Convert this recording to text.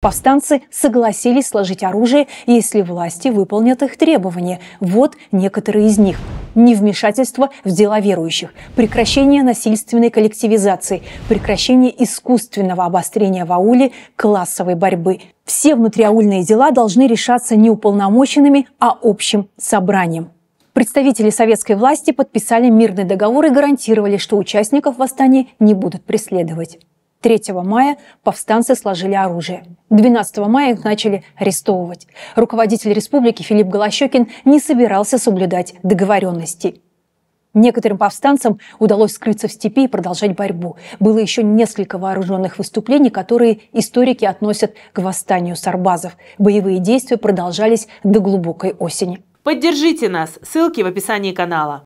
Повстанцы согласились сложить оружие, если власти выполнят их требования. Вот некоторые из них. Невмешательство в дела верующих, прекращение насильственной коллективизации, прекращение искусственного обострения в ауле классовой борьбы. Все внутриаульные дела должны решаться не уполномоченными, а общим собранием. Представители советской власти подписали мирный договор и гарантировали, что участников восстания не будут преследовать. 3 мая повстанцы сложили оружие. 12 мая их начали арестовывать. Руководитель республики Филипп Голощекин не собирался соблюдать договоренности. Некоторым повстанцам удалось скрыться в степи и продолжать борьбу. Было еще несколько вооруженных выступлений, которые историки относят к восстанию сарбазов. Боевые действия продолжались до глубокой осени. Поддержите нас. Ссылки в описании канала.